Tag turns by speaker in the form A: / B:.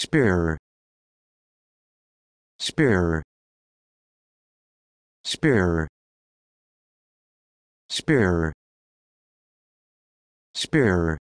A: spear spear spear spear spear